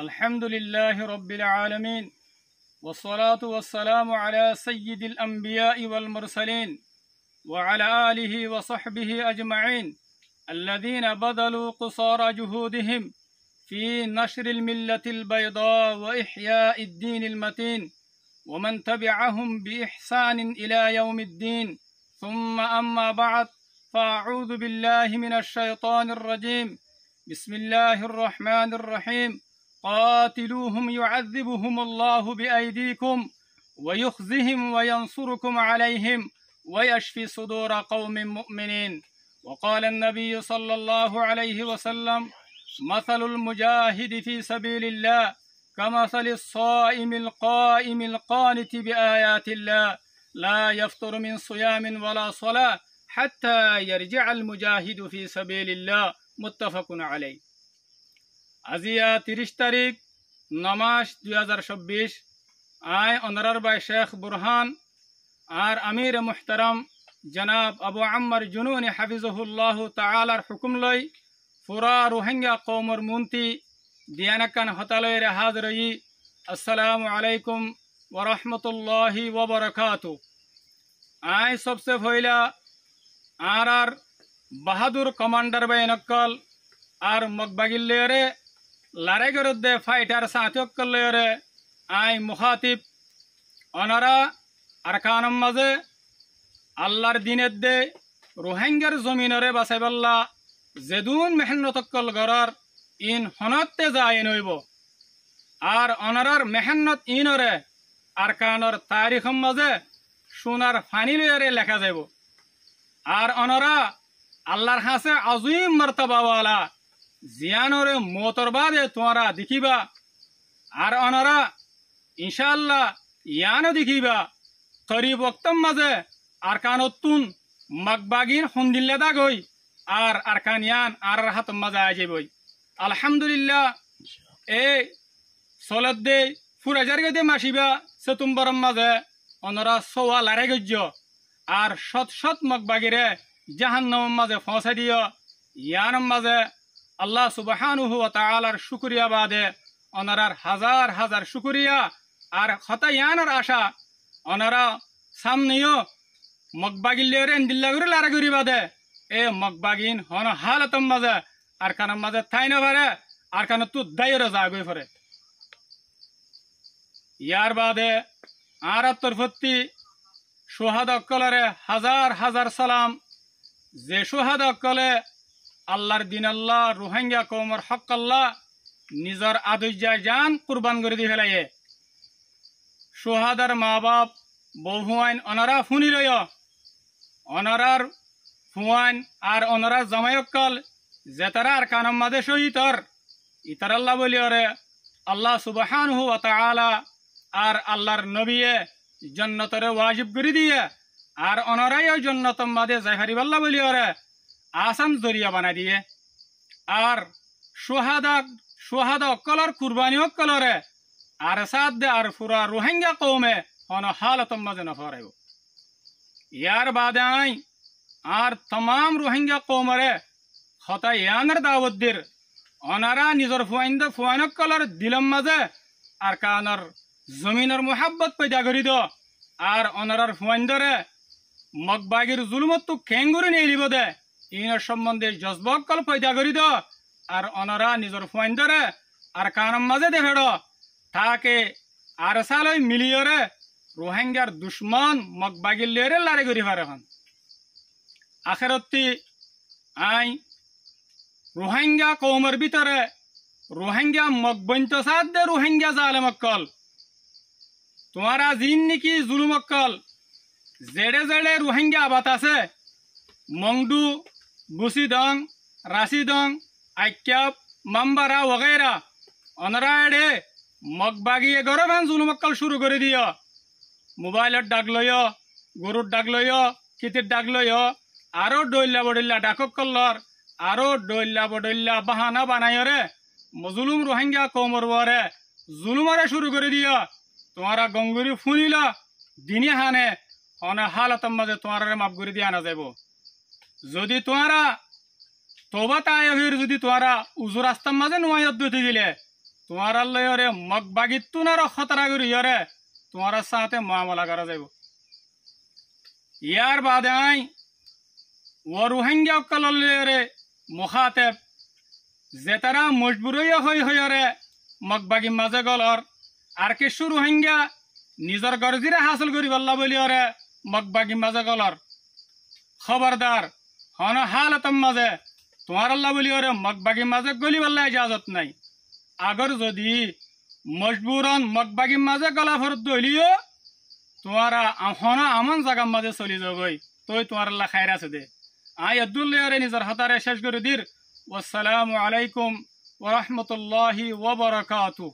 الحمد لله رب العالمين والصلاة والسلام على سيد الأنبياء والمرسلين وعلى آله وصحبه أجمعين الذين بذلوا قصارى جهودهم في نشر الملة البيضاء وإحياء الدين المتين ومن تبعهم بإحسان إلى يوم الدين ثم أما بعد فأعوذ بالله من الشيطان الرجيم بسم الله الرحمن الرحيم قاتلوهم يعذبهم الله بأيديكم ويخزهم وينصركم عليهم ويشفي صدور قوم مؤمنين وقال النبي صلى الله عليه وسلم مثل المجاهد في سبيل الله كمثل الصائم القائم القانت بآيات الله لا يفطر من صيام ولا صلاة حتى يرجع المجاهد في سبيل الله متفق عليه আজিয়া তিরিশ তারিখ নমাস দুই হাজার চব্বিশ আয় অনার বাই শেখ বুরহান আর আমির মোহতারম জনাব আবু আম্মার জুনুন হাফিজহুল্লাহ তালার হুকুম লই ফুরা রোহিঙ্গা কৌমর মুন্তি দিয়ানাকান হতালয়ের হাজ রই আসসালামু আলাইকুম ওরহমতুল্লাহি ওবরকাত আয় সবসে ভইলা আর আর বাহাদুর কমান্ডার বাই নকল আর মগবাগিল্লেরে লড়াইগরুদ্ধে ফাইটার সাথিয়কলয়রে আই মুখাতিব অনারা আরকানম মাঝে আল্লাহর দিনের দে রোহিঙ্গার জমিনরে বাসাইবাল্লা জেদুন মেহেন্নতকল গড়ার ইন হনতে যায় নইব আর অনারার মেহেন্নত ইনরে আরকানর তারিখ মাঝে সোনার ফানি লয়ারে লেখা যাব আর অনারা আল্লাহর হাসে আজিম মর্তবাওয়ালা জিয়ানরে মতর বাদে তোমরা দেখিবা আর অনরা ইনশাল্লাহ ইয়ানো দেখিবা তরি বক্তম মাঝে আর কানতুন মগবাগির সন্দিল্লে দাগই আর আর কান ইয়ান আর হাত মাঝে বই আলহামদুলিল্লাহ এ সলত দে ফুরাজার দে মাসিবা সে মাঝে অনরা সোয়া লারে গজ্য আর সৎ সৎ মগবাগিরে জাহান্ন মাঝে ফসে দিয় ইয়ানম মাঝে আল্লাহ সুবাহানুহ তালার শুক্রিয়া বাদে ওনারার হাজার হাজার শুক্রিয়া আর হতায়ানার আশা ওনারা সামনেও মগবাগিল্লেরেন দিল্লাগুর বাদে এ মগবাগিন হন হালতম মাঝে আর কানের মাঝে থাই না পারে আর কানে তু দায়ের জাগই ফরে ইয়ার বাদে আর তরফত্তি সোহাদ অক্কলরে হাজার হাজার সালাম যে সোহাদ অক্কলে আল্লাহর দিন আল্লাহ রোহিঙ্গা কৌমর হক আল্লাহ নিজের আদৈজা জান কুরবান করে দিয়ে ফেলাইয়ে সোহাদার মা বাপ বহুয়াইন অনারা ফুনি লয় অনারার ফুয়াইন আর অনারা জামায়কল জেতারা আর মাদে সহিতর ইতার আল্লাহ বলি অরে আল্লাহ সুবাহান হু আলা আর আল্লাহর নবিয়ে জন্নতরে ওয়াজিব করে দিয়ে আর অনারাইও জন্নতম মাদে জাহারিবাল্লাহ বলি অরে আসান জরিয়া বানা দিয়ে আর সোহাদা সোহাদা অকলর কুরবানি অকলরে আর সাদ আর ফুরা রোহিঙ্গা কৌমে হন হালত মাঝে নফরাইব ইয়ার বাদে আই আর তমাম রোহিঙ্গা কৌমরে হতা ইয়ানের দাওয়াতদের অনারা নিজের ফুয়াইন ফুয়াইনক কলর দিলম মাঝে আর কানর জমিনের মোহাব্বত পয়দা করি দো আর অনারার ফুয়াইন্দরে মগবাগির জুলমত তো কেঙ্গুরি নিয়ে দে ইনার সম্বন্ধে জজবকল ফয়দা করি দ আর অনরা নিজের ফয়েন ধরে আর কানম মাঝে দেখে তাকে আর সালই মিলিয়রে রোহিঙ্গার দুশ্মন মগবাগিলেরে লারে করি ফারে হন আখেরতি আই রোহিঙ্গা কৌমের ভিতরে রোহিঙ্গা মগবন্ত সাধ্যে রোহিঙ্গা জালে মক্কল তোমারা জিন নাকি জুলুমক্কল জেড়ে জেড়ে রোহিঙ্গা আবাত আছে মংডু গুসিদং দং আইক্যাপ মাম্বারা ওগেরা অনরায়ে মগ বাগিয়ে গরম হ্যান জুলুমক্কাল শুরু করে দিও মোবাইলের ডাক লয় গরুর ডাক লয় কিতির ডাক লয় আরো ডইল্লা বডল্লা ডাকক কল্লর আরো ডইল্লা বডল্লা বাহানা বানাই রে মজুলুম রোহিঙ্গা কোমর বরে জুলুমারে শুরু করে দিও তোমারা গঙ্গুরি ফুনিল দিনে হানে অনে হালাতম মাঝে তোমার মাপ করে দিয়ে আনা যাবো যদি তোমারা তোবা তাইহির যদি তোমারা উজু রাস্তার মাঝে নোয়াইয়ত দিতে গেলে তোমার আল্লাহ মগ বাগি তুনার খতরা করি ইয়রে তোমার সাথে মামলা করা যাব ইয়ার বাদে আই ও রোহিঙ্গা কলরে মুখাতেব জেতারা তারা মজবুর হই হইরে মগবাগি মাঝে গলর আর কিছু রোহিঙ্গা নিজের গরজিরে হাসিল করি বললা বলিয়রে মগবাগি মাঝে গলর খবরদার হন হালতম মাজে তোমার আল্লাহ বলি ওরে মগবাগি মাজে গলি বল্লা ইজাজত নাই আগর যদি মজবুরন মগবাগি মাজে গলা ফর দলিও তোমারা হন আমন জাগার মাঝে চলি যাবই তই তোমার আল্লাহ খায়ের আছে দে আই আব্দুল্লাহ রে নিজের হতারে শেষ করে দির ওসালামু আলাইকুম ওরহমতুল্লাহি ওবরাকাতু